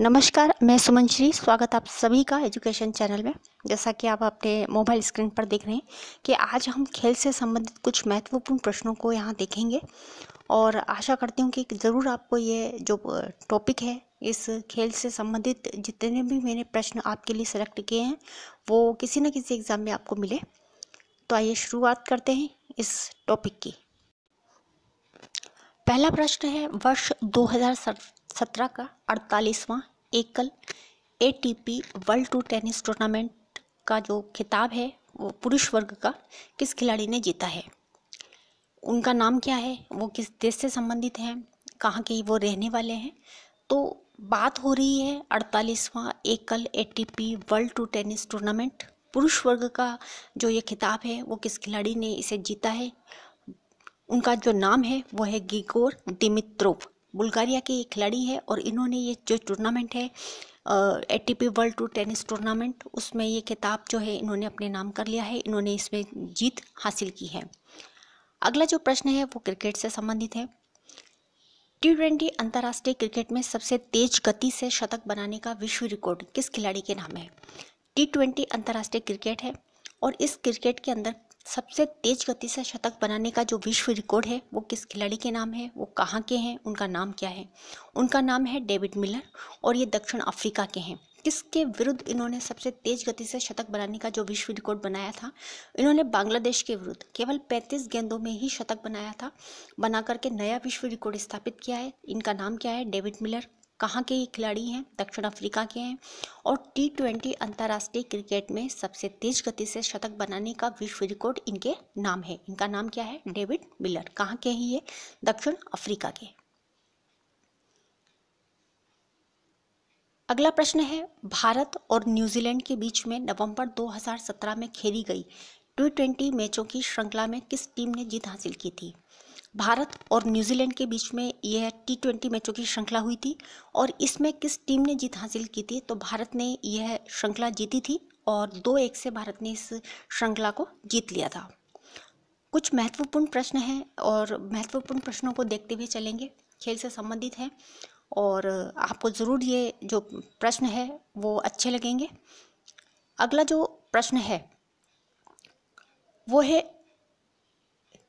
नमस्कार मैं सुमन श्री स्वागत आप सभी का एजुकेशन चैनल में जैसा कि आप अपने मोबाइल स्क्रीन पर देख रहे हैं कि आज हम खेल से संबंधित कुछ महत्वपूर्ण प्रश्नों को यहाँ देखेंगे और आशा करती हूँ कि ज़रूर आपको ये जो टॉपिक है इस खेल से संबंधित जितने भी मैंने प्रश्न आपके लिए सेलेक्ट किए हैं वो किसी न किसी एग्ज़ाम में आपको मिले तो आइए शुरुआत करते हैं इस टॉपिक की पहला प्रश्न है वर्ष 2017 का अड़तालीसवां एकल ATP world tour tennis tournament का जो खिताब है वो पुरुष वर्ग का किस खिलाड़ी ने जीता है उनका नाम क्या है वो किस देश से संबंधित हैं कहाँ के वो रहने वाले हैं तो बात हो रही है अड़तालीसवां एकल ATP world tour tennis tournament पुरुष वर्ग का जो ये खिताब है वो किस खिलाड़ी ने इसे जीता है उनका जो नाम है वो है गिगोर दिमित्रोव बुल्गारिया के एक खिलाड़ी है और इन्होंने ये जो टूर्नामेंट है A T P world tour tennis tournament उसमें ये खिताब जो है इन्होंने अपने नाम कर लिया है इन्होंने इसमें जीत हासिल की है अगला जो प्रश्न है वो क्रिकेट से संबंधित है टी ट्वेंटी अंतर्राष्ट्रीय क्रिकेट में सबसे तेज गति से शतक बनाने का विश्व रिकॉर्ड किस खिलाड़ी के नाम है टी ट्वेंटी अंतर्राष्ट्रीय क्रिकेट है और इस क्रिकेट के अंदर सबसे तेज गति से शतक बनाने का जो विश्व रिकॉर्ड है वो किस खिलाड़ी के नाम है वो कहाँ के हैं उनका नाम क्या है उनका नाम है डेविड मिलर और ये दक्षिण अफ्रीका के हैं किसके विरुद्ध इन्होंने सबसे तेज गति से शतक बनाने का जो विश्व रिकॉर्ड बनाया था इन्होंने बांग्लादेश के विरुद्ध केवल 35 गेंदों में ही शतक बनाया था बना करके नया विश्व रिकॉर्ड स्थापित किया है इनका नाम क्या है डेविड मिलर कहाँ के ये खिलाड़ी हैं दक्षिण अफ्रीका के हैं और टी ट्वेंटी अंतर्राष्ट्रीय क्रिकेट में सबसे तेज गति से शतक बनाने का विश्व रिकॉर्ड इनके नाम है इनका नाम क्या है डेविड मिलर कहाँ के हैं ये दक्षिण अफ्रीका के अगला प्रश्न है भारत और न्यूजीलैंड के बीच में नवंबर 2017 में खेली गई टी ट्वेंटी मैचों की श्रृंखला में किस टीम ने जीत हासिल की थी भारत और न्यूजीलैंड के बीच में यह टी ट्वेंटी मैचों की श्रृंखला हुई थी और इसमें किस टीम ने जीत हासिल की थी तो भारत ने यह श्रृंखला जीती थी और दो एक से भारत ने इस श्रृंखला को जीत लिया था कुछ महत्वपूर्ण प्रश्न हैं और महत्वपूर्ण प्रश्नों को देखते हुए चलेंगे खेल से संबंधित हैं और आपको ज़रूर ये जो प्रश्न है वो अच्छे लगेंगे अगला जो प्रश्न है वो है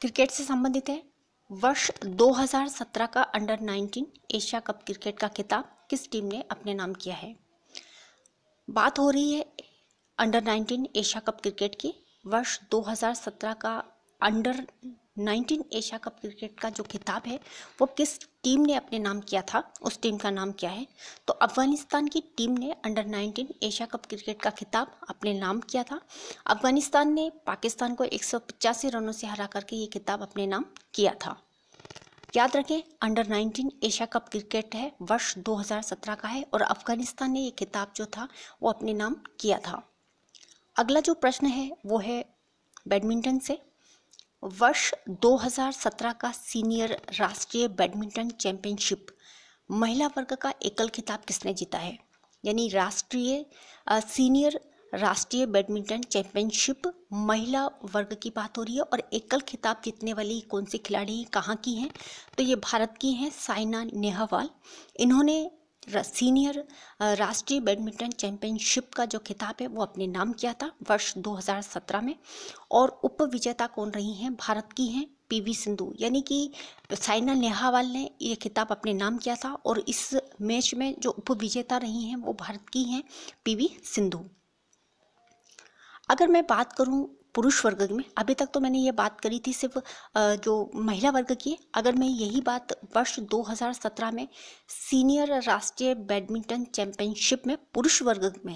क्रिकेट से संबंधित है वर्ष 2017 का अंडर 19 एशिया कप क्रिकेट का खिताब किस टीम ने अपने नाम किया है बात हो रही है अंडर 19 एशिया कप क्रिकेट की वर्ष 2017 का under nineteen Asia cup cricket का जो खिताब है वो किस टीम ने अपने नाम किया था उस टीम का नाम क्या है तो अफगानिस्तान की टीम ने under nineteen Asia cup cricket का खिताब अपने नाम किया था अफगानिस्तान ने पाकिस्तान को एक रनों से हरा करके ये खिताब अपने नाम किया था याद रखें अंडर 19 एशिया कप क्रिकेट है वर्ष 2017 का है और अफगानिस्तान ने ये खिताब जो था वो अपने नाम किया था अगला जो प्रश्न है वो है बैडमिंटन से वर्ष 2017 का सीनियर राष्ट्रीय बैडमिंटन चैंपियनशिप महिला वर्ग का एकल खिताब किसने जीता है यानी राष्ट्रीय सीनियर राष्ट्रीय बैडमिंटन चैंपियनशिप महिला वर्ग की बात हो रही है और एकल खिताब जीतने वाली कौन सी खिलाड़ी कहाँ की हैं तो ये भारत की हैं साइना नेहवाल इन्होंने सीनियर राष्ट्रीय बैडमिंटन चैंपियनशिप का जो खिताब है वो अपने नाम किया था वर्ष 2017 में और उप विजेता कौन रही हैं भारत की हैं पीवी सिंधु यानी कि साइना नेहवाल ने ये खिताब अपने नाम किया था और इस मैच में जो उप विजेता रही हैं वो भारत की हैं पीवी सिंधु अगर मैं बात करूं पुरुष वर्ग में अभी तक तो मैंने ये बात करी थी सिर्फ जो महिला वर्ग की अगर मैं यही बात वर्ष 2017 में सीनियर राष्ट्रीय बैडमिंटन चैंपियनशिप में पुरुष वर्ग में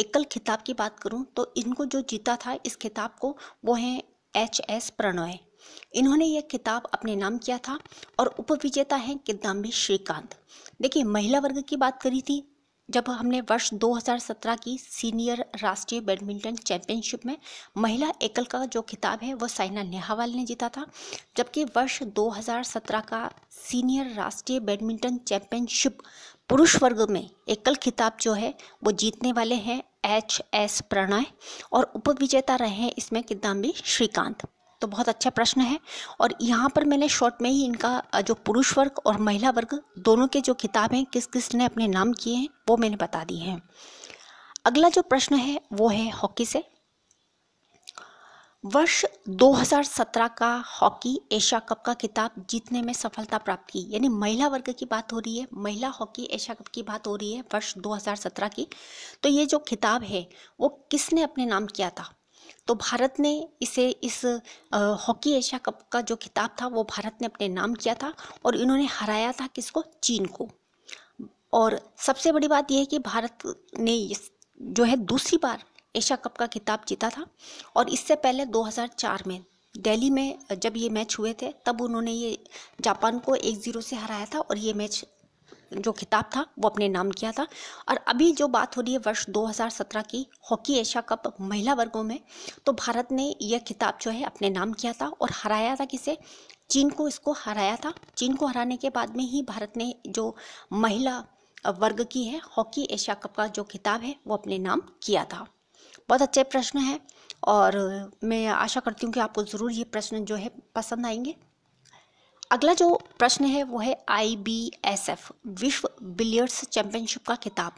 एकल खिताब की बात करूं तो इनको जो जीता था इस खिताब को वो हैं एच एस प्रणय इन्होंने यह खिताब अपने नाम किया था और उपविजेता हैं किदाम्बी श्रीकांत देखिए महिला वर्ग की बात करी थी जब हमने वर्ष 2017 की सीनियर राष्ट्रीय बैडमिंटन चैंपियनशिप में महिला एकल का जो खिताब है वो साइना नेहवाल ने जीता था जबकि वर्ष 2017 का सीनियर राष्ट्रीय बैडमिंटन चैंपियनशिप पुरुष वर्ग में एकल खिताब जो है वो जीतने वाले हैं एच एस प्रणय और उपविजेता रहे हैं इसमें किदाम्बी श्रीकांत तो बहुत अच्छा प्रश्न है और यहाँ पर मैंने शॉर्ट में ही इनका जो पुरुष वर्ग और महिला वर्ग दोनों के जो किताब हैं किस किस ने अपने नाम किए हैं वो मैंने बता दिए हैं अगला जो प्रश्न है वो है हॉकी से वर्ष 2017 का हॉकी एशिया कप का किताब जीतने में सफलता प्राप्त की यानी महिला वर्ग की बात हो रही है महिला हॉकी एशिया कप की बात हो रही है वर्ष 2017 की तो ये जो किताब है वो किसने अपने नाम किया था तो भारत ने इसे इस हॉकी एशिया कप का जो खिताब था वो भारत ने अपने नाम किया था और इन्होंने हराया था किसको चीन को और सबसे बड़ी बात यह है कि भारत ने जो है दूसरी बार एशिया कप का खिताब जीता था और इससे पहले 2004 में दिल्ली में जब ये मैच हुए थे तब उन्होंने ये जापान को एक ज़ीरो से हराया था और ये मैच जो खिताब था वो अपने नाम किया था और अभी जो बात हो रही है वर्ष 2017 की हॉकी एशिया कप महिला वर्गों में तो भारत ने यह खिताब जो है अपने नाम किया था और हराया था किसे चीन को इसको हराया था चीन को हराने के बाद में ही भारत ने जो महिला वर्ग की है हॉकी एशिया कप का जो खिताब है वो अपने नाम किया था बहुत अच्छे प्रश्न है और मैं आशा करती हूँ कि आपको ज़रूर ये प्रश्न जो है पसंद आएंगे अगला जो प्रश्न है वो है आई बी एस एफ विश्व बिलियर्ड्स चैंपियनशिप का खिताब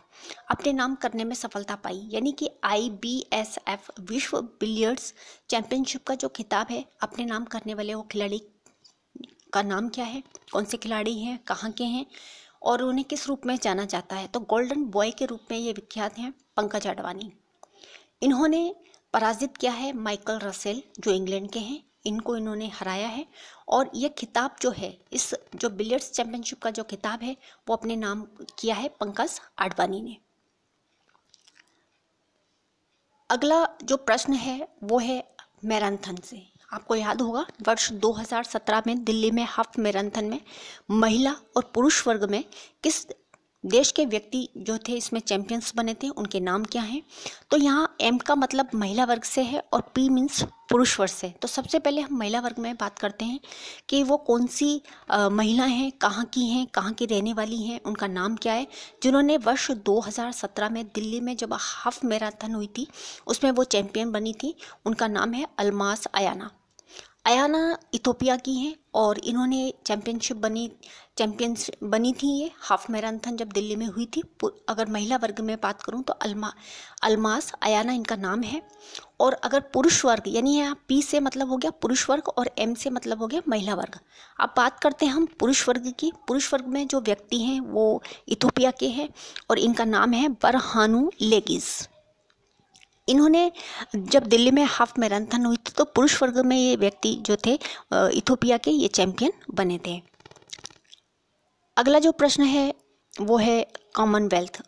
अपने नाम करने में सफलता पाई यानी कि आई बी एस एफ विश्व बिलियर्ड्स चैंपियनशिप का जो खिताब है अपने नाम करने वाले वो खिलाड़ी का नाम क्या है कौन से खिलाड़ी हैं कहाँ के हैं और उन्हें किस रूप में जाना जाता है तो गोल्डन बॉय के रूप में ये विख्यात हैं पंकज आडवाणी इन्होंने पराजित किया है माइकल रसेल जो इंग्लैंड के हैं इनको इन्होंने हराया है और ये खिताब जो है इस जो बिलियर्ड्स चैंपियनशिप का जो खिताब है वो अपने नाम किया है पंकज आडवाणी ने अगला जो प्रश्न है वो है मैराथन से आपको याद होगा वर्ष 2017 में दिल्ली में हाफ मैराथन में महिला और पुरुष वर्ग में किस देश के व्यक्ति जो थे इसमें चैंपियंस बने थे उनके नाम क्या हैं तो यहाँ एम का मतलब महिला वर्ग से है और पी मीन्स पुरुष वर्ग से तो सबसे पहले हम महिला वर्ग में बात करते हैं कि वो कौन सी महिला हैं कहाँ की हैं कहाँ की रहने वाली हैं उनका नाम क्या है जिन्होंने वर्ष 2017 में दिल्ली में जब हाफ मैराथन हुई थी उसमें वो चैम्पियन बनी थी उनका नाम है अलमास आयाना अयाना इथोपिया की हैं और इन्होंने चैम्पियनशिप बनी चैम्पियंस बनी थी ये हाफ मैराथन जब दिल्ली में हुई थी अगर महिला वर्ग में बात करूं तो अलमा अलमास अयाना इनका नाम है और अगर पुरुष वर्ग यानी यहाँ पी से मतलब हो गया पुरुष वर्ग और एम से मतलब हो गया महिला वर्ग अब बात करते हैं हम पुरुष वर्ग की पुरुष वर्ग में जो व्यक्ति हैं वो इथोपिया के हैं और इनका नाम है बरहानू लेगिज़ इन्होंने जब दिल्ली में हाफ मैराथन हुई थी तो पुरुष वर्ग में ये व्यक्ति जो थे इथोपिया के ये चैंपियन बने थे अगला जो प्रश्न है वो है कॉमनवेल्थ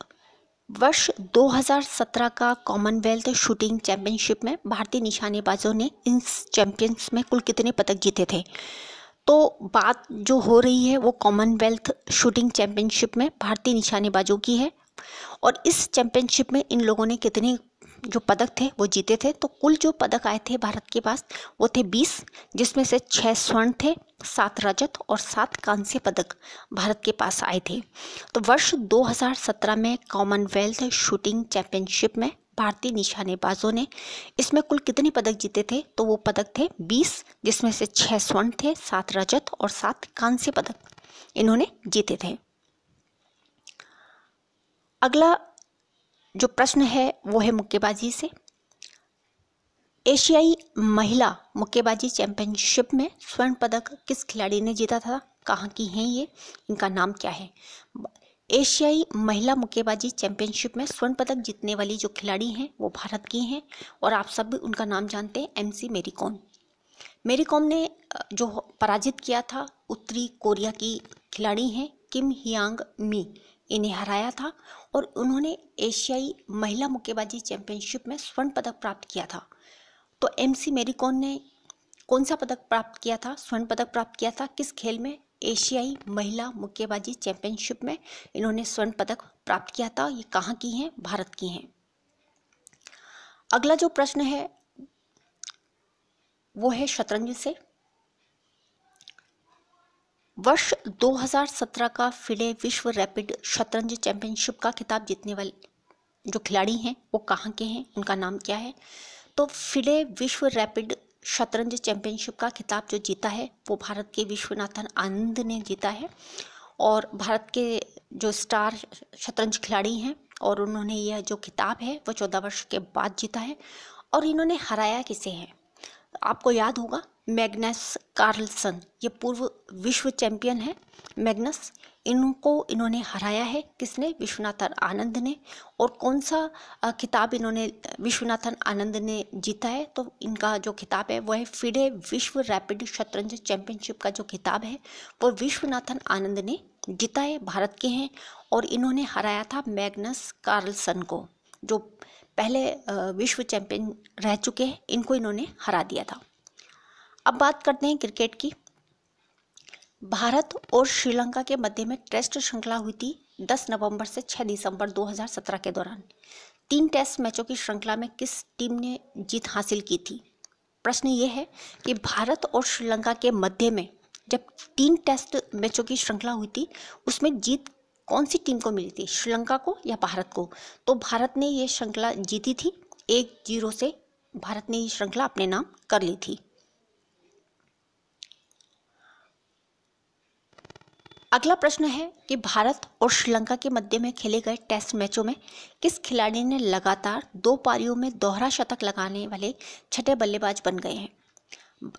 वर्ष 2017 का कॉमनवेल्थ शूटिंग चैंपियनशिप में भारतीय निशानेबाजों ने इन चैंपियंस में कुल कितने पदक जीते थे तो बात जो हो रही है वो कॉमनवेल्थ शूटिंग चैंपियनशिप में भारतीय निशानेबाजों की है और इस चैंपियनशिप में इन लोगों ने कितने जो पदक थे वो जीते थे तो कुल जो पदक आए थे भारत के पास वो थे बीस जिसमें से छः स्वर्ण थे सात रजत और सात कांस्य पदक भारत के पास आए थे तो वर्ष 2017 में कॉमनवेल्थ शूटिंग चैंपियनशिप में भारतीय निशानेबाजों ने इसमें कुल कितने पदक जीते थे तो वो पदक थे बीस जिसमें से छः स्वर्ण थे सात रजत और सात कांस्य पदक इन्होंने जीते थे अगला जो प्रश्न है वो है मुक्केबाजी से एशियाई महिला मुक्केबाजी चैंपियनशिप में स्वर्ण पदक किस खिलाड़ी ने जीता था कहाँ की हैं ये इनका नाम क्या है एशियाई महिला मुक्केबाजी चैंपियनशिप में स्वर्ण पदक जीतने वाली जो खिलाड़ी हैं वो भारत की हैं और आप सब भी उनका नाम जानते हैं एम सी मेरी कॉम मेरी कॉम ने जो पराजित किया था उत्तरी कोरिया की खिलाड़ी हैं किम हियांग मी इन्हें हराया था और उन्होंने एशियाई महिला मुक्केबाजी चैंपियनशिप में स्वर्ण पदक प्राप्त किया था तो एम सी कॉन ने कौन सा पदक प्राप्त किया था स्वर्ण पदक प्राप्त किया था किस खेल में एशियाई महिला मुक्केबाजी चैंपियनशिप में इन्होंने स्वर्ण पदक प्राप्त किया था ये कहाँ की हैं भारत की हैं अगला जो प्रश्न है वो है शतरंज से वर्ष 2017 का फिडे विश्व रैपिड शतरंज चैंपियनशिप का खिताब जीतने वाले जो खिलाड़ी हैं वो कहाँ के हैं उनका नाम क्या है तो फिडे विश्व रैपिड शतरंज चैंपियनशिप का खिताब जो जीता है वो भारत के विश्वनाथन आनंद ने जीता है और भारत के जो स्टार शतरंज खिलाड़ी हैं और उन्होंने यह जो खिताब है वो चौदह वर्ष के बाद जीता है और इन्होंने हराया किसे है आपको याद होगा मैग्नस कार्लसन ये पूर्व विश्व चैंपियन है मैग्नस इनको इन्होंने हराया है किसने विश्वनाथन आनंद ने और कौन सा किताब इन्होंने विश्वनाथन आनंद ने जीता है तो इनका जो किताब है वह है फिडे विश्व रैपिड शतरंज चैंपियनशिप का जो किताब है वो विश्वनाथन आनंद ने जीता है भारत के हैं और इन्होंने हराया था मैग्नस कार्लसन को जो पहले विश्व चैंपियन रह चुके हैं इनको इन्होंने हरा दिया था अब बात करते हैं क्रिकेट की भारत और श्रीलंका के मध्य में टेस्ट श्रृंखला हुई थी 10 नवंबर से 6 दिसंबर 2017 के दौरान तीन टेस्ट मैचों की श्रृंखला में किस टीम ने जीत हासिल की थी प्रश्न ये है कि भारत और श्रीलंका के मध्य में जब तीन टेस्ट मैचों की श्रृंखला हुई थी उसमें जीत कौन सी टीम को मिली थी श्रीलंका को या भारत को तो भारत ने ये श्रृंखला जीती थी एक जीरो से भारत ने ये श्रृंखला अपने नाम कर ली थी अगला प्रश्न है कि भारत और श्रीलंका के मध्य में खेले गए टेस्ट मैचों में किस खिलाड़ी ने लगातार दो पारियों में दोहरा शतक लगाने वाले छठे बल्लेबाज बन गए हैं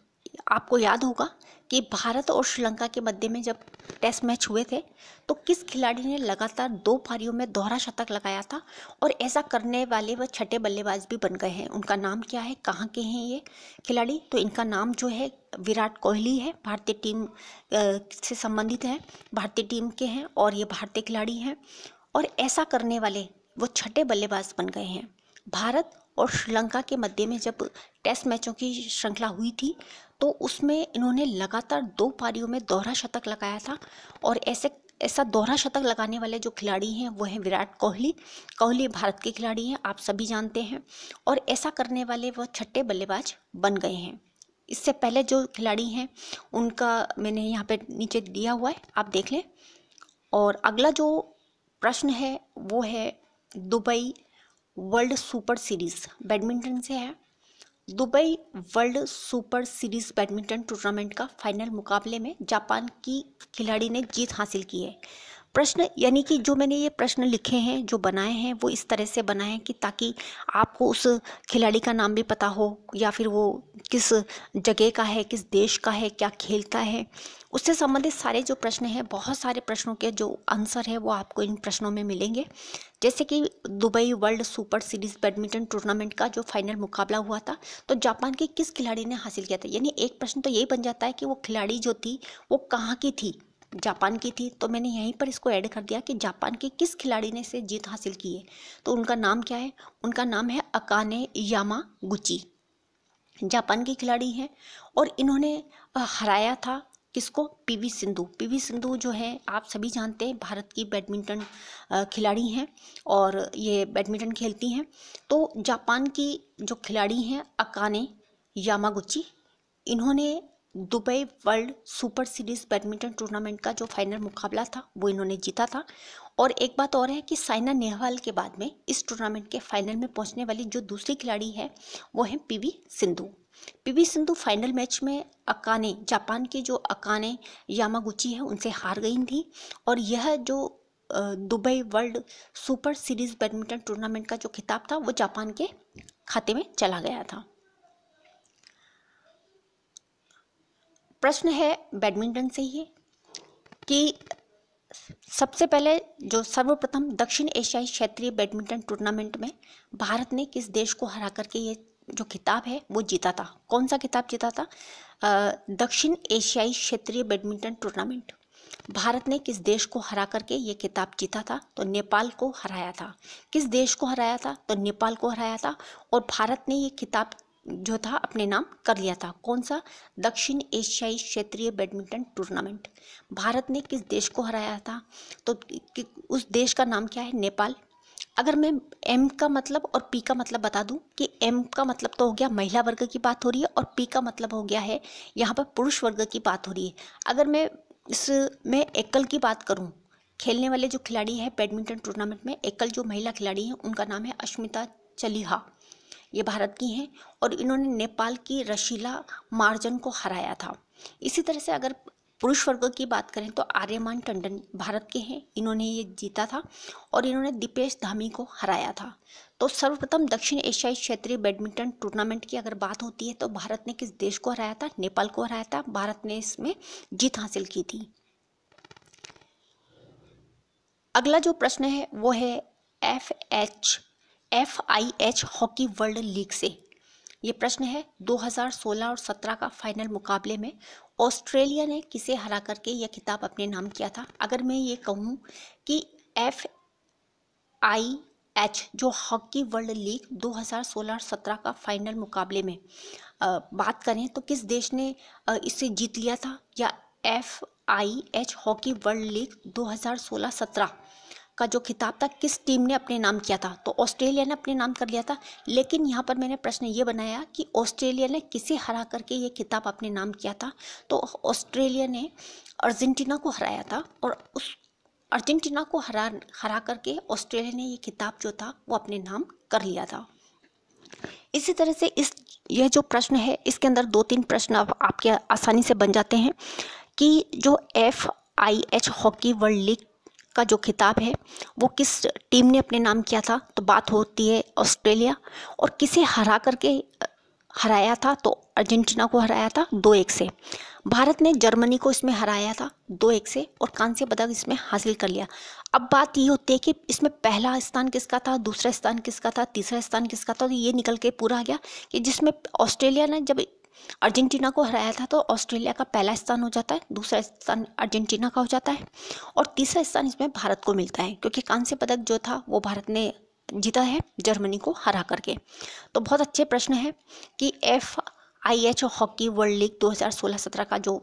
आपको याद होगा कि भारत और श्रीलंका के मध्य में जब टेस्ट मैच हुए थे तो किस खिलाड़ी ने लगातार दो पारियों में दोहरा शतक लगाया था और ऐसा करने वाले वह छठे बल्लेबाज भी बन गए हैं उनका नाम क्या है कहाँ के हैं ये खिलाड़ी तो इनका नाम जो है विराट कोहली है भारतीय टीम से संबंधित हैं भारतीय टीम के हैं और ये भारतीय खिलाड़ी हैं और ऐसा करने वाले वो छठे बल्लेबाज बन गए हैं भारत और श्रीलंका के मध्य में जब टेस्ट मैचों की श्रृंखला हुई थी तो उसमें इन्होंने लगातार दो पारियों में दोहरा शतक लगाया था और ऐसे ऐसा दोहरा शतक लगाने वाले जो खिलाड़ी हैं वो हैं विराट कोहली कोहली भारत के खिलाड़ी हैं आप सभी जानते हैं और ऐसा करने वाले वह छठे बल्लेबाज बन गए हैं इससे पहले जो खिलाड़ी हैं उनका मैंने यहाँ पे नीचे दिया हुआ है आप देख लें और अगला जो प्रश्न है वो है Dubai world super series badminton से है Dubai world super series badminton tournament का फाइनल मुकाबले में जापान की खिलाड़ी ने जीत हासिल की है प्रश्न यानी कि जो मैंने ये प्रश्न लिखे हैं जो बनाए हैं वो इस तरह से बनाए हैं कि ताकि आपको उस खिलाड़ी का नाम भी पता हो या फिर वो किस जगह का है किस देश का है क्या खेलता है उससे संबंधित सारे जो प्रश्न हैं बहुत सारे प्रश्नों के जो आंसर है वो आपको इन प्रश्नों में मिलेंगे जैसे कि Dubai world super series badminton tournament का जो फाइनल मुकाबला हुआ था तो जापान के किस खिलाड़ी ने हासिल किया था यानी एक प्रश्न तो यही बन जाता है कि वो खिलाड़ी जो थी वो कहाँ की थी जापान की थी तो मैंने यहीं पर इसको ऐड कर दिया कि जापान के किस खिलाड़ी ने इसे जीत हासिल की है तो उनका नाम क्या है उनका नाम है अकाने यामा गुची जापान के खिलाड़ी हैं और इन्होंने हराया था किसको पीवी सिंधु पीवी सिंधु जो है आप सभी जानते हैं भारत की बैडमिंटन खिलाड़ी हैं और ये बैडमिंटन खेलती हैं तो जापान की जो खिलाड़ी हैं अकाने यामागुची इन्होंने Dubai world super series badminton tournament का जो फाइनल मुकाबला था वो इन्होंने जीता था और एक बात और है कि साइना नेहवाल के बाद में इस टूर्नामेंट के फाइनल में पहुंचने वाली जो दूसरी खिलाड़ी है वो है PV Sindhu PV Sindhu final match में अकाने जापान के जो अकाने यामागुची हैं उनसे हार गई थी और यह जो Dubai world super series badminton tournament का जो खिताब था वो जापान के खाते में चला गया था प्रश्न है बैडमिंटन से ही कि सबसे पहले जो सर्वप्रथम दक्षिण एशियाई क्षेत्रीय बैडमिंटन टूर्नामेंट में भारत ने किस देश को हरा करके ये जो खिताब है वो जीता था कौन सा खिताब जीता था दक्षिण एशियाई क्षेत्रीय बैडमिंटन टूर्नामेंट भारत ने किस देश को हरा करके ये खिताब जीता था तो नेपाल को हराया था किस देश को हराया था तो नेपाल को हराया था और भारत ने ये खिताब जो था अपने नाम कर लिया था कौन सा दक्षिण एशियाई क्षेत्रीय बैडमिंटन टूर्नामेंट भारत ने किस देश को हराया था तो उस देश का नाम क्या है नेपाल अगर मैं एम का मतलब और पी का मतलब बता दूं कि एम का मतलब तो हो गया महिला वर्ग की बात हो रही है और पी का मतलब हो गया है यहाँ पर पुरुष वर्ग की बात हो रही है अगर मैं इस में एकल की बात करूँ खेलने वाले जो खिलाड़ी हैं बैडमिंटन टूर्नामेंट में एकल जो महिला खिलाड़ी हैं उनका नाम है अश्मिता चलिहा ये भारत की हैं और इन्होंने नेपाल की रशीला मार्जन को हराया था इसी तरह से अगर पुरुष वर्ग की बात करें तो आर्यमान टंडन भारत के हैं इन्होंने ये जीता था और इन्होंने दीपेश धामी को हराया था तो सर्वप्रथम दक्षिण एशियाई क्षेत्रीय बैडमिंटन टूर्नामेंट की अगर बात होती है तो भारत ने किस देश को हराया था नेपाल को हराया था भारत ने इसमें जीत हासिल की थी अगला जो प्रश्न है वो है F H F I H hockey world league से ये प्रश्न है 2016 और 17 का फाइनल मुकाबले में ऑस्ट्रेलिया ने किसे हरा करके यह खिताब अपने नाम किया था अगर मैं ये कहूँ कि एफ आई एच जो हॉकी वर्ल्ड लीग 2016-17 का फाइनल मुकाबले में आ, बात करें तो किस देश ने आ, इसे जीत लिया था या F I H hockey world league 2016-17 का जो खिताब था किस टीम ने अपने नाम किया था तो ऑस्ट्रेलिया ने अपने नाम कर लिया था लेकिन यहाँ पर मैंने प्रश्न ये बनाया कि ऑस्ट्रेलिया ने किसे हरा करके ये खिताब अपने नाम किया था तो ऑस्ट्रेलिया ने अर्जेंटीना को हराया था और उस अर्जेंटीना को हरा हरा करके ऑस्ट्रेलिया ने ये खिताब जो था वो अपने नाम कर लिया था इसी तरह से इस यह जो प्रश्न है इसके अंदर दो तीन प्रश्न अब आपके आसानी से बन जाते हैं कि जो F I H hockey world league का जो खिताब है वो किस टीम ने अपने नाम किया था तो बात होती है ऑस्ट्रेलिया और किसे हरा करके हराया था तो अर्जेंटीना को हराया था दो एक से भारत ने जर्मनी को इसमें हराया था दो एक से और कांस्य पदक इसमें हासिल कर लिया अब बात ये होती है कि इसमें पहला स्थान किसका था दूसरा स्थान किसका था तीसरा स्थान किसका था तो ये निकल के पूरा आ गया कि जिसमें ऑस्ट्रेलिया ने जब अर्जेंटीना को हराया था तो ऑस्ट्रेलिया का पहला स्थान हो जाता है दूसरा स्थान अर्जेंटीना का हो जाता है और तीसरा स्थान इसमें भारत को मिलता है क्योंकि कांस्य पदक जो था वो भारत ने जीता है जर्मनी को हरा करके तो बहुत अच्छे प्रश्न है कि F I H hockey world league 2016-17 का जो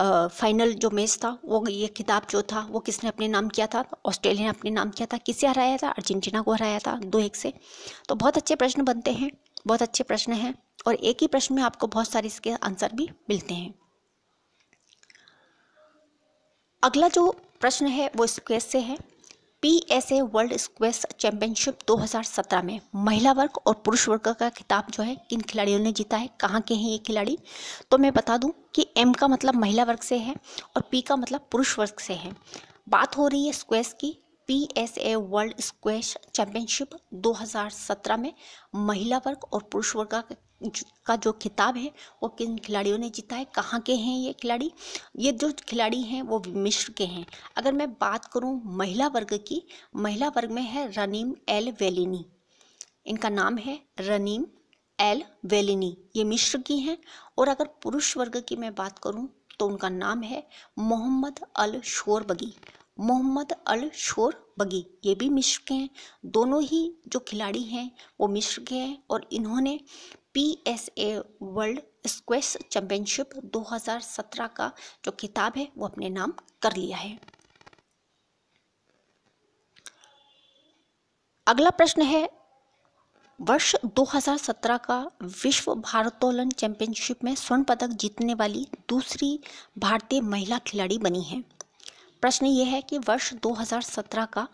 आ, फाइनल जो मैच था वो ये खिताब जो था वो किसने अपने नाम किया था ऑस्ट्रेलिया ने अपने नाम किया था किसे हराया था अर्जेंटीना को हराया था दो एक से तो बहुत अच्छे प्रश्न बनते हैं बहुत अच्छे प्रश्न हैं और एक ही प्रश्न में आपको बहुत सारे इसके आंसर भी मिलते हैं अगला जो प्रश्न है वो स्क्वेस से है P S A world squash championship 2017 में महिला वर्ग और पुरुष वर्ग का खिताब जो है किन खिलाड़ियों ने जीता है कहाँ के हैं ये खिलाड़ी तो मैं बता दूं कि एम का मतलब महिला वर्ग से है और पी का मतलब पुरुष वर्ग से है बात हो रही है स्क्वेस की P S A world squash championship 2017 में महिला वर्ग और पुरुष वर्ग का का जो खिताब है वो किन खिलाड़ियों ने जीता है कहाँ के हैं ये खिलाड़ी ये जो खिलाड़ी हैं वो मिश्र के हैं अगर मैं बात करूँ महिला वर्ग की महिला वर्ग में है रनीम एल वेलिनी इनका नाम है रनीम एल वेलिनी ये मिश्र की हैं और अगर पुरुष वर्ग की मैं बात करूँ तो उनका नाम है मोहम्मद अल शोरबगी मोहम्मद अल शोर बगी ये भी मिश्र के हैं दोनों ही जो खिलाड़ी हैं वो मिश्र के हैं और इन्होंने P S A world squash championship 2017 का जो खिताब है वो अपने नाम कर लिया है अगला प्रश्न है वर्ष 2017 का विश्व भारोत्तोलन चैंपियनशिप में स्वर्ण पदक जीतने वाली दूसरी भारतीय महिला खिलाड़ी बनी हैं प्रश्न ये है कि वर्ष 2017 का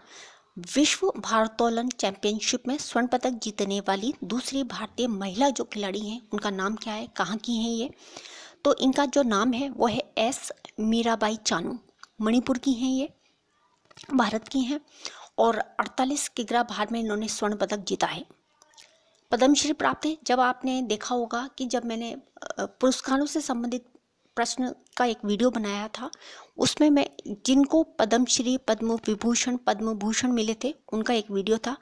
विश्व भारतोलन चैंपियनशिप में स्वर्ण पदक जीतने वाली दूसरी भारतीय महिला जो खिलाड़ी हैं उनका नाम क्या है कहाँ की हैं ये तो इनका जो नाम है वो है एस मीराबाई चानू मणिपुर की हैं ये भारत की हैं और 48 किग्रा भार में इन्होंने स्वर्ण पदक जीता है पद्मश्री प्राप्त है जब आपने देखा होगा कि जब मैंने पुरस्कारों से संबंधित प्रश्न का एक वीडियो बनाया था उसमें मैं जिनको पद्मश्री पद्म विभूषण पद्म भूषण मिले थे उनका एक वीडियो था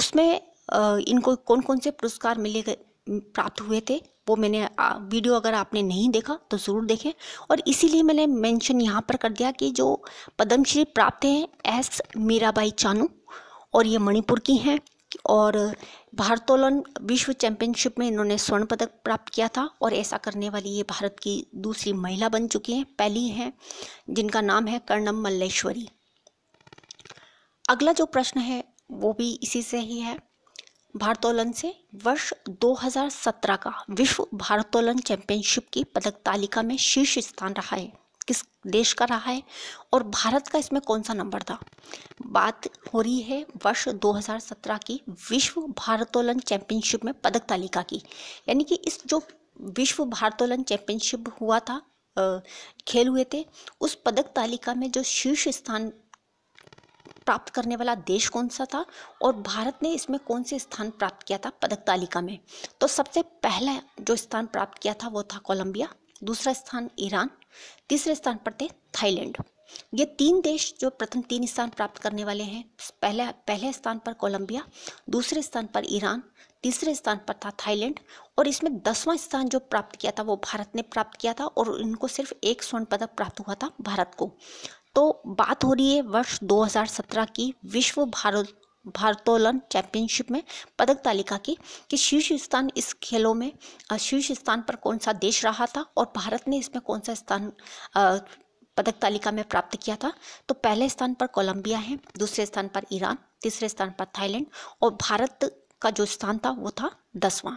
उसमें इनको कौन कौन से पुरस्कार मिले प्राप्त हुए थे वो मैंने वीडियो अगर आपने नहीं देखा तो ज़रूर देखें और इसीलिए मैंने मेंशन यहाँ पर कर दिया कि जो पद्मश्री प्राप्त हैं एस मीराबाई चानू और ये मणिपुर की हैं और भारतोलन विश्व चैंपियनशिप में इन्होंने स्वर्ण पदक प्राप्त किया था और ऐसा करने वाली ये भारत की दूसरी महिला बन चुकी हैं पहली हैं जिनका नाम है कर्णम मल्लेश्वरी अगला जो प्रश्न है वो भी इसी से ही है भारतोलन से वर्ष 2017 का विश्व भारतोलन चैंपियनशिप की पदक तालिका में शीर्ष स्थान रहा है किस देश का रहा है और भारत का इसमें कौन सा नंबर था बात हो रही है वर्ष 2017 की विश्व भारतोलन चैंपियनशिप में पदक तालिका की यानी कि इस जो विश्व भारतोलन चैंपियनशिप हुआ था खेल हुए थे उस पदक तालिका में जो शीर्ष स्थान प्राप्त करने वाला देश कौन सा था और भारत ने इसमें कौन से स्थान प्राप्त किया था पदक तालिका में तो सबसे पहला जो स्थान प्राप्त किया था वो था कोलंबिया दूसरा स्थान ईरान तीसरे स्थान पर थे थाईलैंड ये तीन देश जो प्रथम तीन स्थान प्राप्त करने वाले हैं पहले पहले स्थान पर कोलंबिया दूसरे स्थान पर ईरान तीसरे स्थान पर था थाईलैंड और इसमें दसवां स्थान जो प्राप्त किया था वो भारत ने प्राप्त किया था और इनको सिर्फ एक स्वर्ण पदक प्राप्त हुआ था भारत को तो बात हो रही है वर्ष 2017 की विश्व भारत भारतोलन चैंपियनशिप में पदक तालिका की कि शीर्ष स्थान इस खेलों में शीर्ष स्थान पर कौन सा देश रहा था और भारत ने इसमें कौन सा स्थान पदक तालिका में प्राप्त किया था तो पहले स्थान पर कोलंबिया है दूसरे स्थान पर ईरान तीसरे स्थान पर थाईलैंड और भारत का जो स्थान था वो था दसवां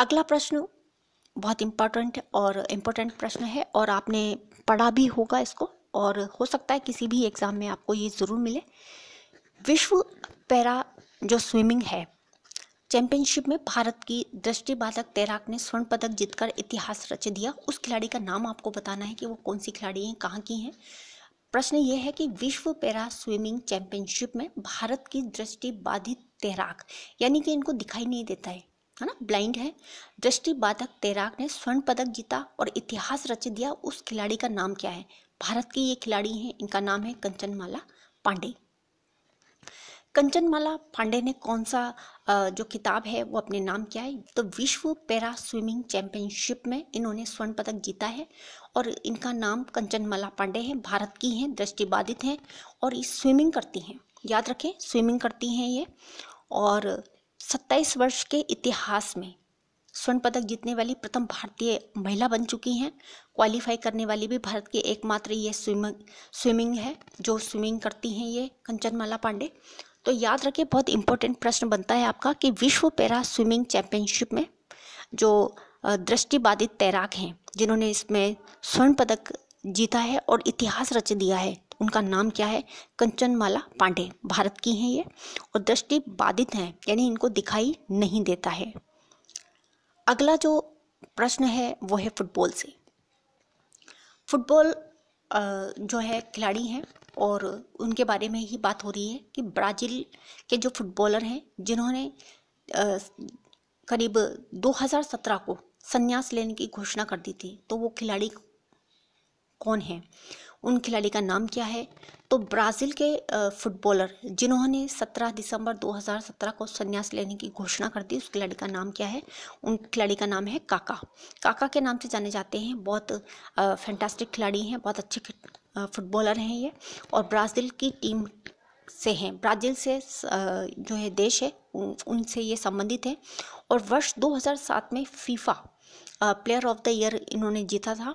अगला प्रश्न बहुत इम्पोर्टेंट और इम्पोर्टेंट प्रश्न है और आपने पढ़ा भी होगा इसको और हो सकता है किसी भी एग्ज़ाम में आपको ये ज़रूर मिले विश्व पैरा जो स्विमिंग है चैंपियनशिप में भारत की दृष्टिबाधक तैराक ने स्वर्ण पदक जीतकर इतिहास रच दिया उस खिलाड़ी का नाम आपको बताना है कि वो कौन सी खिलाड़ी हैं कहाँ की हैं प्रश्न ये है कि विश्व पैरा स्विमिंग चैंपियनशिप में भारत की दृष्टि बाधित तैराक यानी कि इनको दिखाई नहीं देता है है ना ब्लाइंड है दृष्टिबाधक तैराक ने स्वर्ण पदक जीता और इतिहास रच दिया उस खिलाड़ी का नाम क्या है भारत की ये खिलाड़ी हैं इनका नाम है कंचनमाला पांडे कंचनमाला पांडे ने कौन सा जो किताब है वो अपने नाम किया है तो विश्व पैरा स्विमिंग चैंपियनशिप में इन्होंने स्वर्ण पदक जीता है और इनका नाम कंचनमाला पांडे हैं भारत की हैं दृष्टिबाधित हैं और ये स्विमिंग करती हैं याद रखें स्विमिंग करती हैं ये और सत्ताईस वर्ष के इतिहास में स्वर्ण पदक जीतने वाली प्रथम भारतीय महिला बन चुकी हैं क्वालिफाई करने वाली भी भारत की एकमात्र ये स्विमिंग स्विमिंग है जो स्विमिंग करती हैं ये कंचनमाला पांडे तो याद रखिए बहुत इंपॉर्टेंट प्रश्न बनता है आपका कि विश्व पैरा स्विमिंग चैंपियनशिप में जो दृष्टिबाधित तैराक हैं जिन्होंने इसमें स्वर्ण पदक जीता है और इतिहास रच दिया है उनका नाम क्या है कंचनमाला पांडे भारत की हैं ये और दृष्टि बाधित हैं यानी इनको दिखाई नहीं देता है अगला जो प्रश्न है वो है फुटबॉल से फुटबॉल जो है खिलाड़ी हैं और उनके बारे में ही बात हो रही है कि ब्राज़ील के जो फुटबॉलर हैं जिन्होंने करीब 2017 को संन्यास लेने की घोषणा कर दी थी तो वो खिलाड़ी कौन है उन खिलाड़ी का नाम क्या है तो ब्राज़ील के फुटबॉलर जिन्होंने 17 दिसंबर 2017 को संन्यास लेने की घोषणा कर दी उस खिलाड़ी का नाम क्या है उन खिलाड़ी का नाम है काका काका के नाम से जाने जाते हैं बहुत फैंटास्टिक खिलाड़ी हैं बहुत अच्छे फुटबॉलर हैं ये और ब्राज़ील की टीम से हैं ब्राज़ील से जो है देश है उनसे ये संबंधित है और वर्ष 2007 में FIFA player of the year इन्होंने जीता था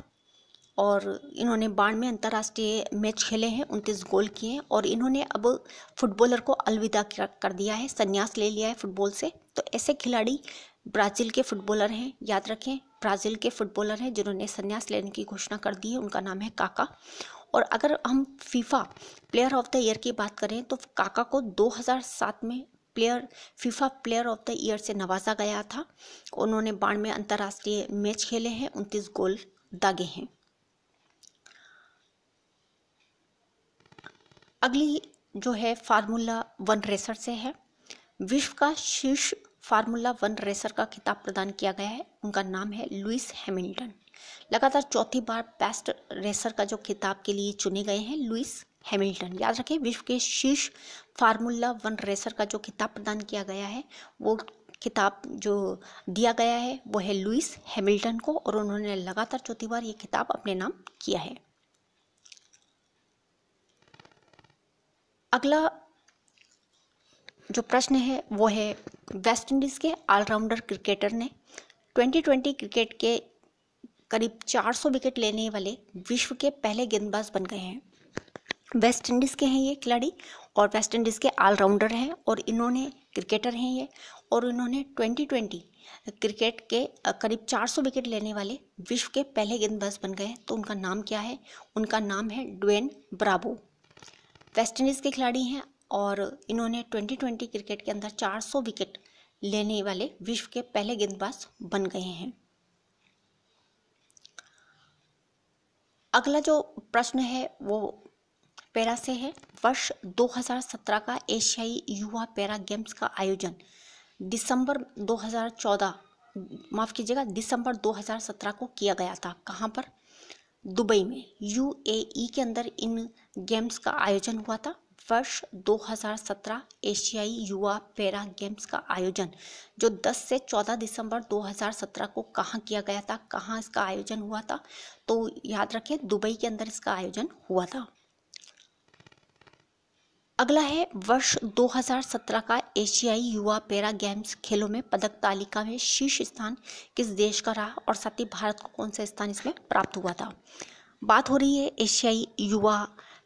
और इन्होंने में अंतर्राष्ट्रीय मैच खेले हैं उनतीस गोल किए हैं और इन्होंने अब फुटबॉलर को अलविदा कर दिया है संन्यास ले लिया है फुटबॉल से तो ऐसे खिलाड़ी ब्राज़ील के फुटबॉलर हैं याद रखें ब्राज़ील के फुटबॉलर हैं जिन्होंने संन्यास लेने की घोषणा कर दी है उनका नाम है काका और अगर हम FIFA player of the year की बात करें तो काका को 2007 में player FIFA player of the year से नवाजा गया था उन्होंने में अंतर्राष्ट्रीय मैच खेले हैं उनतीस गोल दागे हैं अगली जो है फार्मूला वन रेसर से है विश्व का शीर्ष फार्मूला वन रेसर का खिताब प्रदान किया गया है उनका नाम है लुइस हैमिल्टन लगातार चौथी बार बेस्ट रेसर का जो खिताब के लिए चुने गए हैं लुइस हैमिल्टन याद रखें विश्व के शीर्ष फार्मूला वन रेसर का जो खिताब प्रदान किया गया है वो खिताब जो दिया गया है वो है लुइस हैमिल्टन को और उन्होंने लगातार चौथी बार ये खिताब अपने नाम किया है अगला जो प्रश्न है वो है वेस्ट इंडीज़ के ऑलराउंडर क्रिकेटर ने 2020 क्रिकेट के करीब 400 विकेट लेने वाले विश्व के पहले गेंदबाज बन गए हैं वेस्ट इंडीज़ के हैं ये खिलाड़ी और वेस्ट इंडीज़ के ऑलराउंडर हैं और इन्होंने क्रिकेटर हैं ये और इन्होंने 2020 क्रिकेट के करीब 400 विकेट लेने वाले विश्व के पहले गेंदबाज बन गए हैं तो उनका नाम क्या है उनका नाम है ड्वेन ब्राबो वेस्टइंडीज़ के खिलाड़ी हैं और इन्होंने 2020 क्रिकेट के अंदर 400 विकेट लेने वाले विश्व के पहले गेंदबाज बन गए हैं अगला जो प्रश्न है वो पैरा से है वर्ष 2017 का एशियाई युवा पैरा गेम्स का आयोजन दिसंबर 2014 माफ़ कीजिएगा दिसंबर 2017 को किया गया था कहाँ पर दुबई में यूएई e के अंदर इन गेम्स का आयोजन हुआ था वर्ष 2017 एशियाई युवा पैरा गेम्स का आयोजन जो 10 से 14 दिसंबर 2017 को कहाँ किया गया था कहाँ इसका आयोजन हुआ था तो याद रखें दुबई के अंदर इसका आयोजन हुआ था अगला है वर्ष 2017 का एशियाई युवा पैरा गेम्स खेलों में पदक तालिका में शीर्ष स्थान किस देश का रहा और साथ ही भारत को कौन सा स्थान इसमें प्राप्त हुआ था बात हो रही है एशियाई युवा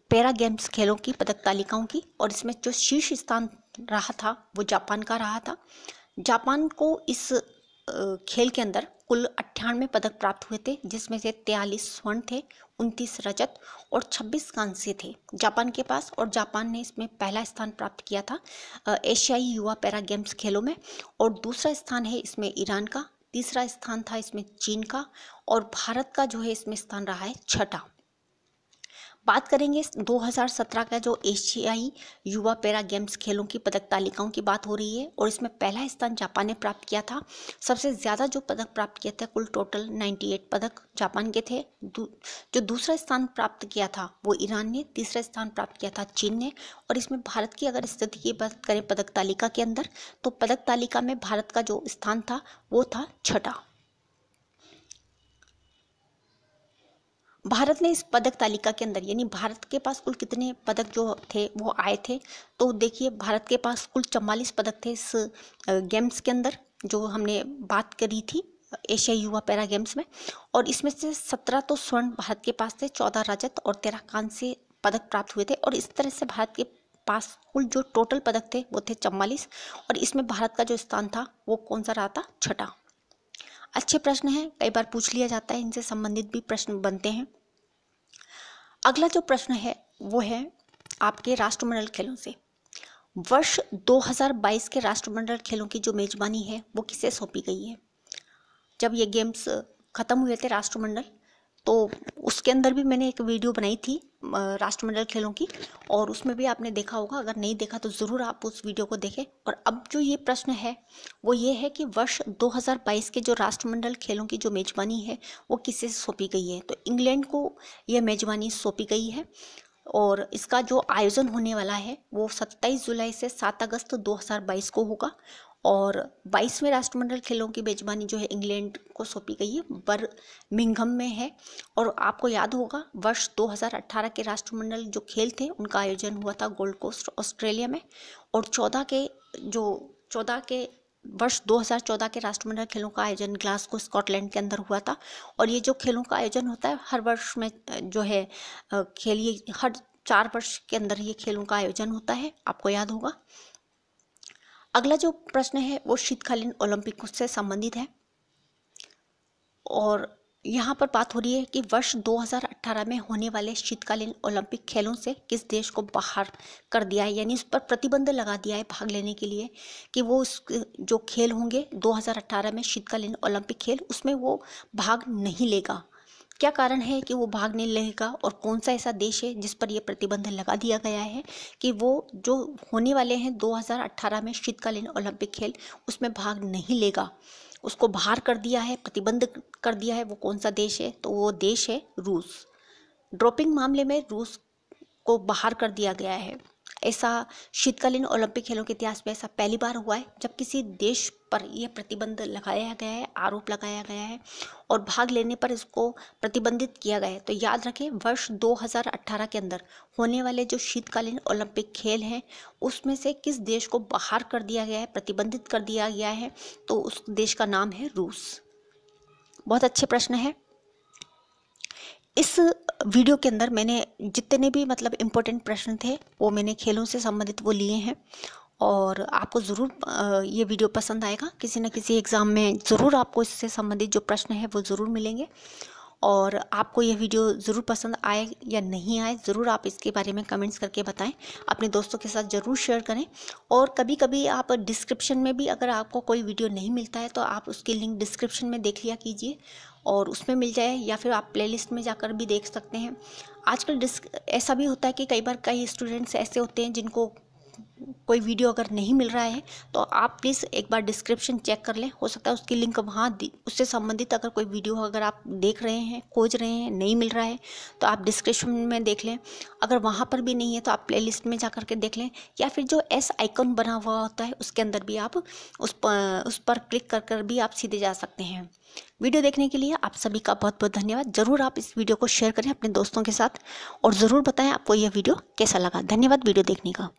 पैरा गेम्स खेलों की पदक तालिकाओं की और इसमें जो शीर्ष स्थान रहा था वो जापान का रहा था जापान को इस खेल के अंदर कुल अट्ठानवे पदक प्राप्त हुए थे जिसमें से तयालीस स्वर्ण थे उनतीस रजत और छब्बीस कांस्य थे जापान के पास और जापान ने इसमें पहला स्थान प्राप्त किया था एशियाई युवा पैरा गेम्स खेलों में और दूसरा स्थान है इसमें ईरान का तीसरा स्थान था इसमें चीन का और भारत का जो है इसमें स्थान रहा है छठा बात करेंगे 2017 का जो एशियाई युवा पैरा गेम्स खेलों की पदक तालिकाओं की बात हो रही है और इसमें पहला स्थान जापान ने प्राप्त किया था सबसे ज़्यादा जो पदक प्राप्त किए थे कुल टोटल 98 पदक जापान के थे जो दूसरा स्थान प्राप्त किया था वो ईरान ने तीसरा स्थान प्राप्त किया था चीन ने और इसमें भारत की अगर स्थिति की बात करें पदक तालिका के अंदर तो पदक तालिका में भारत का जो स्थान था वो था छठा भारत ने इस पदक तालिका के अंदर यानी भारत के पास कुल कितने पदक जो थे वो आए थे तो देखिए भारत के पास कुल चवालीस पदक थे इस गेम्स के अंदर जो हमने बात करी थी एशिया युवा पैरा गेम्स में और इसमें से सत्रह तो स्वर्ण भारत के पास थे चौदह रजत और तेरह कांस्य पदक प्राप्त हुए थे और इस तरह से भारत के पास कुल जो टोटल पदक थे वो थे चवालीस और इसमें भारत का जो स्थान था वो कौन सा रहा था छठा अच्छे प्रश्न हैं कई बार पूछ लिया जाता है इनसे संबंधित भी प्रश्न बनते हैं अगला जो प्रश्न है वो है आपके राष्ट्रमंडल खेलों से वर्ष 2022 के राष्ट्रमंडल खेलों की जो मेजबानी है वो किसे सौंपी गई है जब ये गेम्स ख़त्म हुए थे राष्ट्रमंडल तो उसके अंदर भी मैंने एक वीडियो बनाई थी राष्ट्रमंडल खेलों की और उसमें भी आपने देखा होगा अगर नहीं देखा तो ज़रूर आप उस वीडियो को देखें और अब जो ये प्रश्न है वो ये है कि वर्ष 2022 के जो राष्ट्रमंडल खेलों की जो मेज़बानी है वो किसे सौंपी गई है तो इंग्लैंड को यह मेज़बानी सौंपी गई है और इसका जो आयोजन होने वाला है वो 27 जुलाई से 7 अगस्त 2022 को होगा और बाईसवें राष्ट्रमंडल खेलों की मेजबानी जो है इंग्लैंड को सौंपी गई है बर्मिंघम में है और आपको याद होगा वर्ष 2018 के राष्ट्रमंडल जो खेल थे उनका आयोजन हुआ था गोल्ड कोस्ट ऑस्ट्रेलिया में और 14 के जो 14 के वर्ष 2014 के राष्ट्रमंडल खेलों का आयोजन ग्लासगो स्कॉटलैंड के अंदर हुआ था और ये जो खेलों का आयोजन होता है हर वर्ष में जो है खेल हर चार वर्ष के अंदर ये खेलों का आयोजन होता है आपको याद होगा अगला जो प्रश्न है वो शीतकालीन ओलंपिक से संबंधित है और यहाँ पर बात हो रही है कि वर्ष 2018 में होने वाले शीतकालीन ओलंपिक खेलों से किस देश को बाहर कर दिया है यानी उस पर प्रतिबंध लगा दिया है भाग लेने के लिए कि वो उस जो खेल होंगे 2018 में शीतकालीन ओलंपिक खेल उसमें वो भाग नहीं लेगा क्या कारण है कि वो भागने लगेगा और कौन सा ऐसा देश है जिस पर यह प्रतिबंध लगा दिया गया है कि वो जो होने वाले हैं 2018 में शीतकालीन ओलंपिक खेल उसमें भाग नहीं लेगा उसको बाहर कर दिया है प्रतिबंध कर दिया है वो कौन सा देश है तो वो देश है रूस ड्रॉपिंग मामले में रूस को बाहर कर दिया गया है ऐसा शीतकालीन ओलंपिक खेलों के इतिहास में ऐसा पहली बार हुआ है जब किसी देश पर यह प्रतिबंध लगाया गया है आरोप लगाया गया है और भाग लेने पर इसको प्रतिबंधित किया गया है तो याद रखें वर्ष 2018 के अंदर होने वाले जो शीतकालीन ओलंपिक खेल हैं उसमें से किस देश को बाहर कर दिया गया है प्रतिबंधित कर दिया गया है तो उस देश का नाम है रूस बहुत अच्छे प्रश्न है इस वीडियो के अंदर मैंने जितने भी मतलब इम्पोर्टेंट प्रश्न थे वो मैंने खेलों से संबंधित वो लिए हैं और आपको ज़रूर ये वीडियो पसंद आएगा किसी न किसी एग्ज़ाम में ज़रूर आपको इससे संबंधित जो प्रश्न है वो ज़रूर मिलेंगे और आपको यह वीडियो ज़रूर पसंद आए या नहीं आए ज़रूर आप इसके बारे में कमेंट्स करके बताएं अपने दोस्तों के साथ ज़रूर शेयर करें और कभी कभी आप डिस्क्रिप्शन में भी अगर आपको कोई वीडियो नहीं मिलता है तो आप उसकी लिंक डिस्क्रिप्शन में देख लिया कीजिए और उसमें मिल जाए या फिर आप प्लेलिस्ट में जाकर भी देख सकते हैं आजकल डिस्क ऐसा भी होता है कि कई बार कई स्टूडेंट्स ऐसे होते हैं जिनको कोई वीडियो अगर नहीं मिल रहा है तो आप प्लीज़ एक बार डिस्क्रिप्शन चेक कर लें हो सकता है उसकी लिंक वहाँ उससे संबंधित अगर कोई वीडियो अगर आप देख रहे हैं खोज रहे हैं नहीं मिल रहा है तो आप डिस्क्रिप्शन में देख लें अगर वहाँ पर भी नहीं है तो आप प्ले में जा कर के देख लें या फिर जो एस आइकन बना हुआ होता है उसके अंदर भी आप उस पर उस पर क्लिक कर कर भी आप सीधे जा सकते हैं वीडियो देखने के लिए आप सभी का बहुत बहुत धन्यवाद ज़रूर आप इस वीडियो को शेयर करें अपने दोस्तों के साथ और ज़रूर बताएं आपको यह वीडियो कैसा लगा धन्यवाद वीडियो देखने का